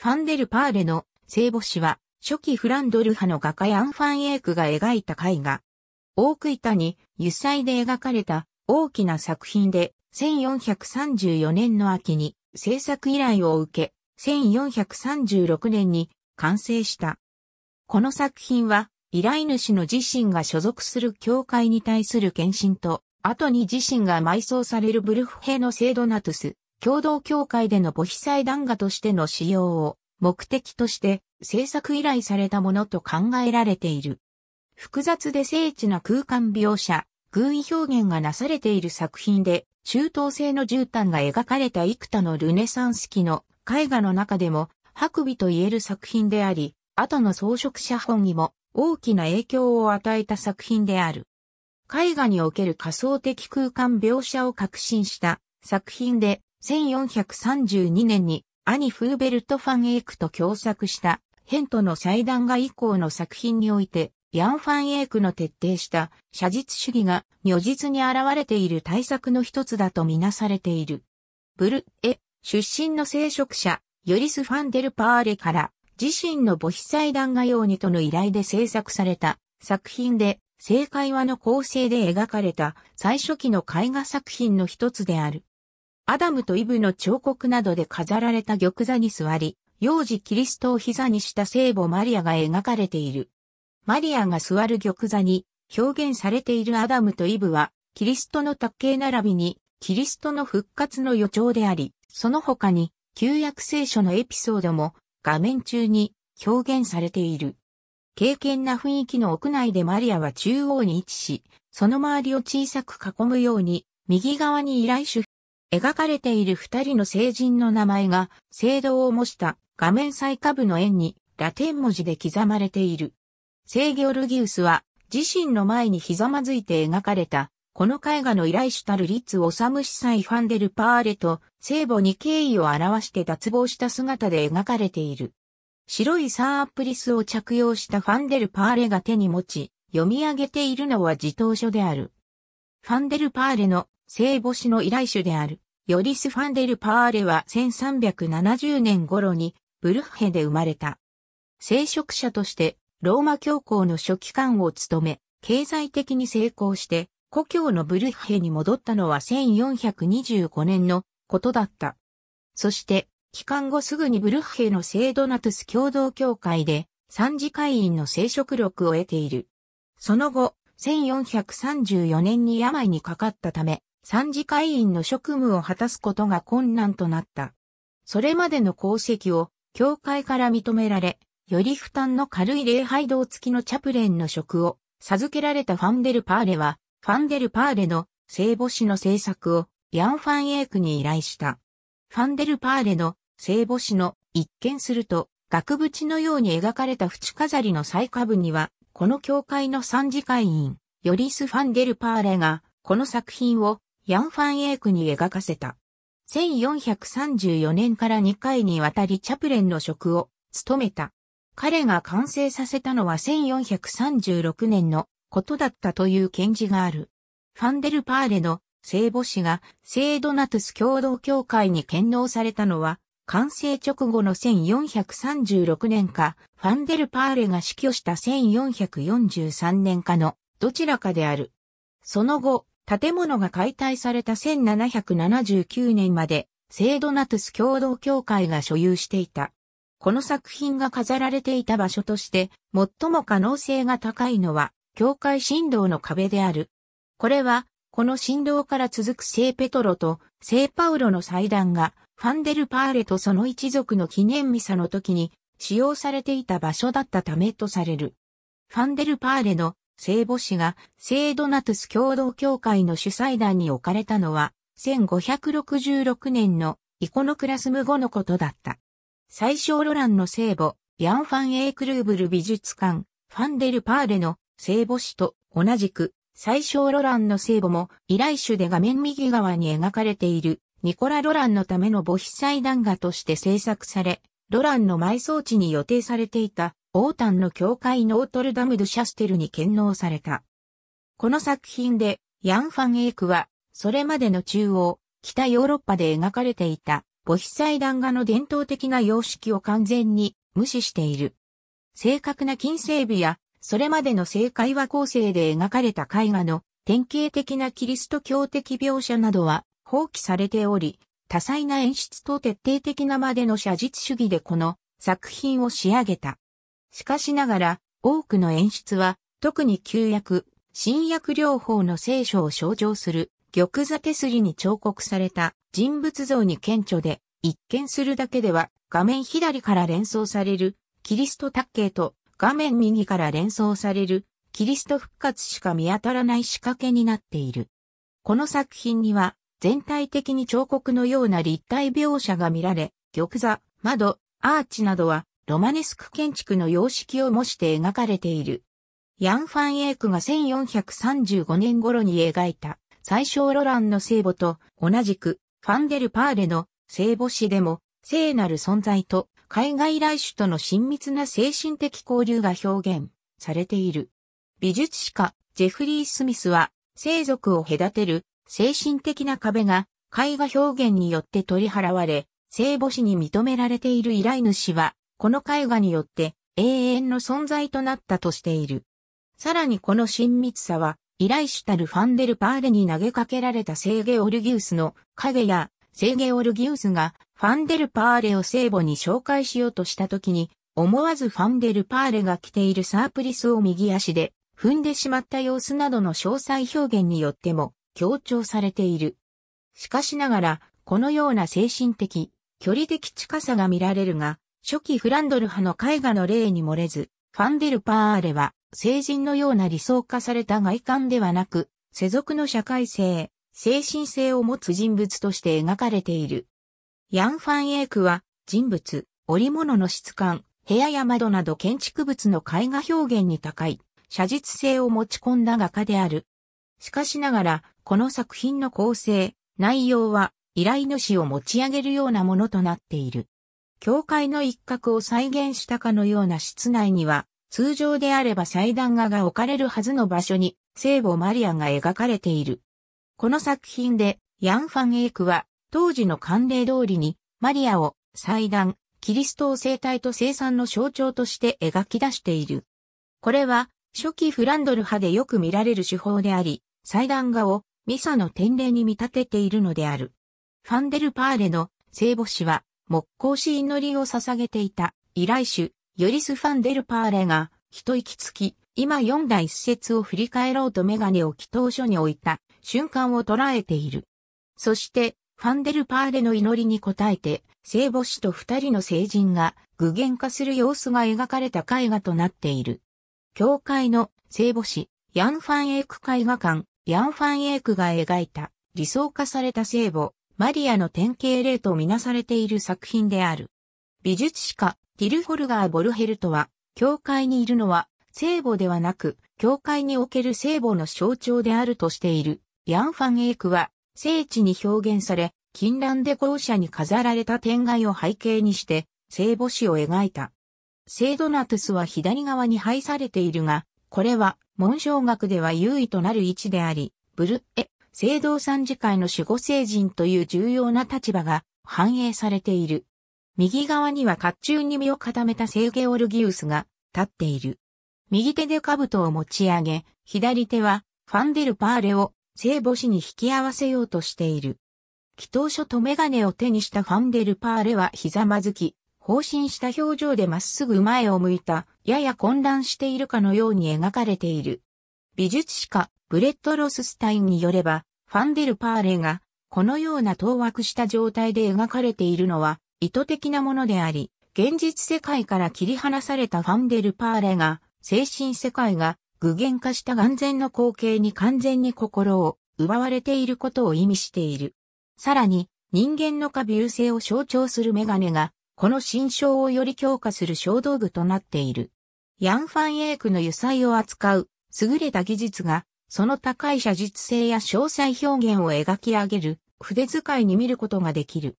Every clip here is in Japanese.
ファンデルパーレの聖母子は、初期フランドル派の画家ヤン・ファン・エークが描いた絵画。オーク板に油彩で描かれた大きな作品で、1434年の秋に制作依頼を受け、1436年に完成した。この作品は、依頼主の自身が所属する教会に対する献身と、後に自身が埋葬されるブルフヘの聖ドナトゥス、共同協会での母被災弾画としての使用を目的として制作依頼されたものと考えられている。複雑で精緻な空間描写、軍意表現がなされている作品で、中東製の絨毯が描かれた幾多のルネサンス期の絵画の中でも、白尾と言える作品であり、後の装飾写本にも大きな影響を与えた作品である。絵画における仮想的空間描写を革新した作品で、1432年に兄フーベルト・ファン・エイクと共作したヘントの祭壇画以降の作品において、ヤン・ファン・エイクの徹底した写実主義が如実に現れている対策の一つだとみなされている。ブル・エ出身の聖職者、ヨリス・ファンデル・パーレから自身の母子祭壇画用にとの依頼で制作された作品で、正解話の構成で描かれた最初期の絵画作品の一つである。アダムとイブの彫刻などで飾られた玉座に座り、幼児キリストを膝にした聖母マリアが描かれている。マリアが座る玉座に表現されているアダムとイブは、キリストの卓形並びに、キリストの復活の予兆であり、その他に、旧約聖書のエピソードも画面中に表現されている。敬虔な雰囲気の屋内でマリアは中央に位置し、その周りを小さく囲むように、右側に依頼主描かれている二人の聖人の名前が、聖堂を模した画面最下部の円にラテン文字で刻まれている。聖ギョルギウスは、自身の前にひざまずいて描かれた、この絵画の依頼主たるリッツ・オサム司祭ファンデル・パーレと聖母に敬意を表して脱帽した姿で描かれている。白いサープリスを着用したファンデル・パーレが手に持ち、読み上げているのは自答書である。ファンデル・パーレの聖母子の依頼主である、ヨリス・ファンデル・パーレは1370年頃にブルッヘで生まれた。聖職者としてローマ教皇の書記官を務め、経済的に成功して故郷のブルッヘに戻ったのは1425年のことだった。そして、帰還後すぐにブルッヘの聖ドナトゥス共同教会で三次会員の聖職力を得ている。その後、1434年に病にかかったため、参事会員の職務を果たすことが困難となった。それまでの功績を教会から認められ、より負担の軽い礼拝堂付きのチャプレンの職を授けられたファンデルパーレは、ファンデルパーレの聖母子の制作をヤン・ファン・エークに依頼した。ファンデルパーレの聖母子の一見すると額縁のように描かれた縁飾りの最下部には、この教会の参事会員、ヨリス・ファンデルパーレが、この作品をヤン・ファン・エークに描かせた。1434年から2回にわたりチャプレンの職を務めた。彼が完成させたのは1436年のことだったという見事がある。ファンデルパーレの聖母子が聖ドナトゥス共同教会に献納されたのは、完成直後の1436年か、ファンデルパーレが死去した1443年かのどちらかである。その後、建物が解体された1779年まで、セイドナトゥス共同協会が所有していた。この作品が飾られていた場所として、最も可能性が高いのは、教会振動の壁である。これは、この振動から続く聖ペトロと聖パウロの祭壇が、ファンデルパーレとその一族の記念ミサの時に使用されていた場所だったためとされる。ファンデルパーレの聖母子が聖ドナトゥス共同教会の主催団に置かれたのは、1566年のイコノクラスム後のことだった。最小ロランの聖母、ヤン・ファン・エークルーブル美術館、ファンデル・パーレの聖母子と同じく、最小ロランの聖母も依頼種で画面右側に描かれているニコラ・ロランのための母子祭壇画として制作され、ロランの埋葬地に予定されていたボータンの教会ノートルダム・ドシャステルに献納された。この作品で、ヤン・ファン・エイクは、それまでの中央、北ヨーロッパで描かれていた、母被祭壇画の伝統的な様式を完全に無視している。正確な金星美や、それまでの正解話構成で描かれた絵画の典型的なキリスト教的描写などは放棄されており、多彩な演出と徹底的なまでの写実主義でこの作品を仕上げた。しかしながら、多くの演出は、特に旧約、新約両方の聖書を象徴する玉座手すりに彫刻された人物像に顕著で、一見するだけでは画面左から連想されるキリスト卓形と画面右から連想されるキリスト復活しか見当たらない仕掛けになっている。この作品には全体的に彫刻のような立体描写が見られ、玉座、窓、アーチなどはロマネスク建築の様式を模して描かれている。ヤン・ファン・エークが1435年頃に描いた最小ロランの聖母と同じくファンデル・パーレの聖母誌でも聖なる存在と海外来種との親密な精神的交流が表現されている。美術史家ジェフリー・スミスは生族を隔てる精神的な壁が絵画表現によって取り払われ、聖母子に認められている依頼主はこの絵画によって永遠の存在となったとしている。さらにこの親密さは、依頼主たるファンデルパーレに投げかけられたセーゲオルギウスの影や、セーゲオルギウスがファンデルパーレを聖母に紹介しようとした時に、思わずファンデルパーレが着ているサープリスを右足で踏んでしまった様子などの詳細表現によっても強調されている。しかしながら、このような精神的、距離的近さが見られるが、初期フランドル派の絵画の例に漏れず、ファンデルパーレは、成人のような理想化された外観ではなく、世俗の社会性、精神性を持つ人物として描かれている。ヤン・ファン・エイクは、人物、織物の質感、部屋や窓など建築物の絵画表現に高い、写実性を持ち込んだ画家である。しかしながら、この作品の構成、内容は、依頼主を持ち上げるようなものとなっている。教会の一角を再現したかのような室内には、通常であれば祭壇画が置かれるはずの場所に、聖母マリアが描かれている。この作品で、ヤン・ファン・エイクは、当時の慣例通りに、マリアを、祭壇、キリストを生体と生産の象徴として描き出している。これは、初期フランドル派でよく見られる手法であり、祭壇画をミサの典礼に見立てているのである。ファンデルパーレの聖母子は、木工師祈りを捧げていた依頼主、ヨリス・ファンデルパーレが一息つき、今読んだ一節を振り返ろうとメガネを祈祷所に置いた瞬間を捉えている。そして、ファンデルパーレの祈りに応えて、聖母子と二人の聖人が具現化する様子が描かれた絵画となっている。教会の聖母子、ヤン・ファン・エーク絵画館、ヤン・ファン・エークが描いた理想化された聖母、マリアの典型例とみなされている作品である。美術史家、ティルホルガー・ボルヘルトは、教会にいるのは、聖母ではなく、教会における聖母の象徴であるとしている。ヤン・ファン・エイクは、聖地に表現され、禁断で校舎に飾られた天外を背景にして、聖母史を描いた。聖ドナトゥスは左側に配されているが、これは、文章学では優位となる位置であり、ブルエ聖堂三次会の守護聖人という重要な立場が反映されている。右側には甲冑に身を固めた聖ゲオルギウスが立っている。右手で兜を持ち上げ、左手はファンデルパーレを聖母子に引き合わせようとしている。祈祷書とメガネを手にしたファンデルパーレはひざまずき、放心した表情でまっすぐ前を向いた、やや混乱しているかのように描かれている。美術史家、ブレット・ロススタインによれば、ファンデル・パーレが、このような当惑した状態で描かれているのは、意図的なものであり、現実世界から切り離されたファンデル・パーレが、精神世界が具現化した眼前の光景に完全に心を奪われていることを意味している。さらに、人間の過流性を象徴するメガネが、この心象をより強化する小道具となっている。ヤン・ファン・エイクの油彩を扱う優れた技術が、その高い写実性や詳細表現を描き上げる、筆使いに見ることができる。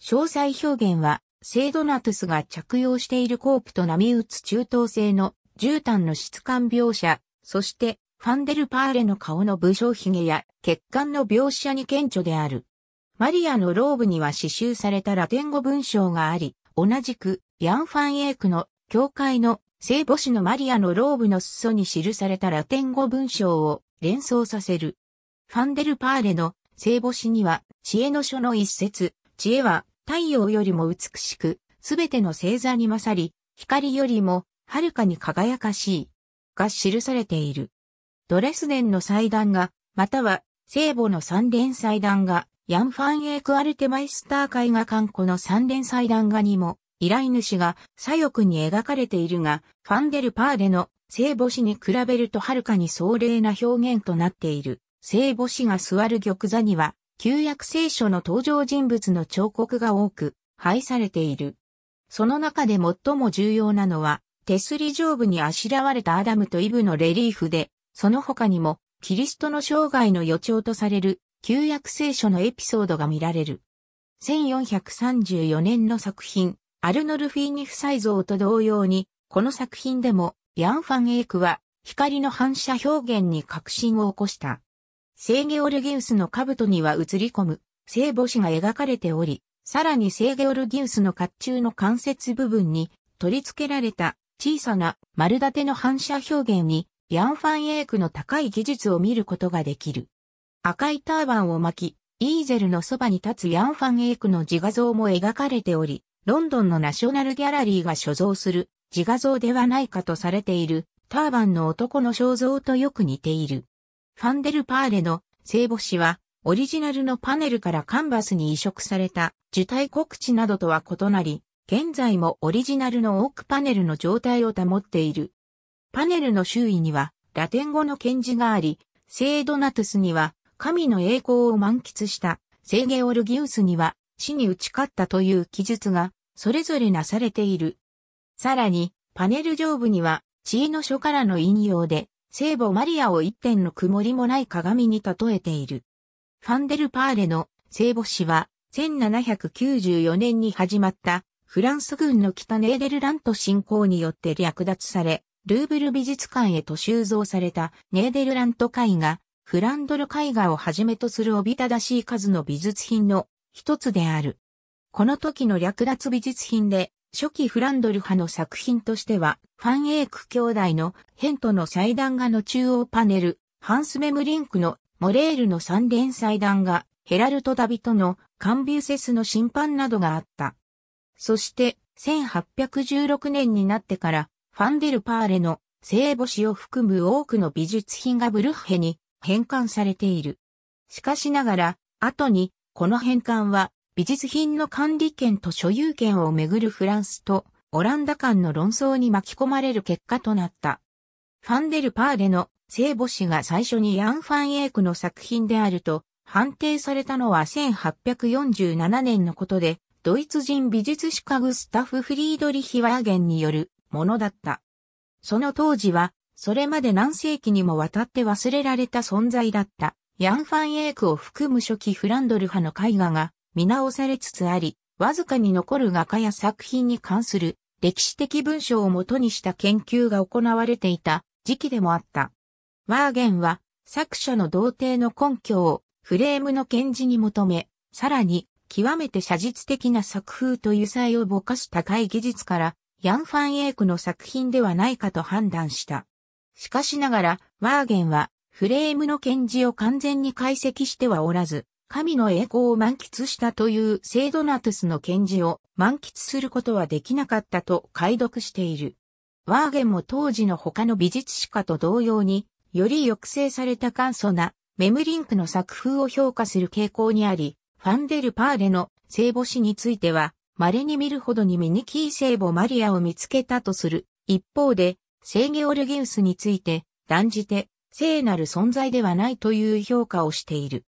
詳細表現は、セイドナトゥスが着用しているコープと波打つ中等性の絨毯の質感描写、そしてファンデルパーレの顔の武将髭や血管の描写に顕著である。マリアのローブには刺繍されたラテン語文章があり、同じくヤン・ファン・エイクの教会の聖母子のマリアのローブの裾に記されたラテン語文章を連想させる。ファンデルパーレの聖母子には知恵の書の一節、知恵は太陽よりも美しく、すべての星座に勝り、光よりもはるかに輝かしい、が記されている。ドレスデンの祭壇が、または聖母の三連祭壇が、ヤンファンエークアルテマイスター絵画観光の三連祭壇画にも依頼主が左翼に描かれているが、ファンデルパーデの聖母子に比べるとはるかに壮麗な表現となっている。聖母子が座る玉座には、旧約聖書の登場人物の彫刻が多く、配されている。その中で最も重要なのは、手すり上部にあしらわれたアダムとイブのレリーフで、その他にも、キリストの生涯の予兆とされる、旧約聖書のエピソードが見られる。1434年の作品、アルノルフィーニ夫妻像と同様に、この作品でも、ヤン・ファン・エイクは、光の反射表現に革新を起こした。聖ゲオルギウスの兜には映り込む、聖母子が描かれており、さらに聖ゲオルギウスの甲冑の関節部分に取り付けられた小さな丸立ての反射表現に、ヤン・ファン・エイクの高い技術を見ることができる。赤いターバンを巻き、イーゼルのそばに立つヤン・ファン・エイクの自画像も描かれており、ロンドンのナショナルギャラリーが所蔵する自画像ではないかとされているターバンの男の肖像とよく似ている。ファンデルパーレの聖母子はオリジナルのパネルからカンバスに移植された受胎告知などとは異なり、現在もオリジナルのオークパネルの状態を保っている。パネルの周囲にはラテン語の検字があり、聖ドナトゥスには神の栄光を満喫した聖ゲオルギウスには死に打ち勝ったという記述が、それぞれなされている。さらに、パネル上部には、知恵の書からの引用で、聖母マリアを一点の曇りもない鏡に例えている。ファンデルパーレの聖母誌は、1794年に始まったフランス軍の北ネーデルラント侵攻によって略奪され、ルーブル美術館へと収蔵されたネーデルラント絵画、フランドル絵画をはじめとするおびただしい数の美術品の一つである。この時の略奪美術品で、初期フランドル派の作品としては、ファンエーク兄弟のヘントの祭壇画の中央パネル、ハンス・メムリンクのモレールの三連祭壇画、ヘラルト・ダビトのカンビュセスの審判などがあった。そして、1816年になってから、ファンデル・パーレの聖母子を含む多くの美術品がブルッヘに変換されている。しかしながら、後にこの返還は美術品の管理権と所有権をめぐるフランスとオランダ間の論争に巻き込まれる結果となった。ファンデルパーレの聖母子が最初にヤン・ファン・エイクの作品であると判定されたのは1847年のことで、ドイツ人美術史家グスタフ・フリードリヒ・ワーゲンによるものだった。その当時は、それまで何世紀にもわたって忘れられた存在だった。ヤン・ファン・エークを含む初期フランドル派の絵画が見直されつつあり、わずかに残る画家や作品に関する歴史的文章をもとにした研究が行われていた時期でもあった。ワーゲンは作者の童貞の根拠をフレームの検事に求め、さらに極めて写実的な作風と油彩をぼかす高い技術からヤン・ファン・エークの作品ではないかと判断した。しかしながら、ワーゲンはフレームの検字を完全に解析してはおらず、神の栄光を満喫したという聖ドナトゥスの検字を満喫することはできなかったと解読している。ワーゲンも当時の他の美術史家と同様に、より抑制された簡素なメムリンクの作風を評価する傾向にあり、ファンデルパーレの聖母史については、稀に見るほどにミニキー聖母マリアを見つけたとする。一方で、聖ゲオルギウスについて、断じて聖なる存在ではないという評価をしている。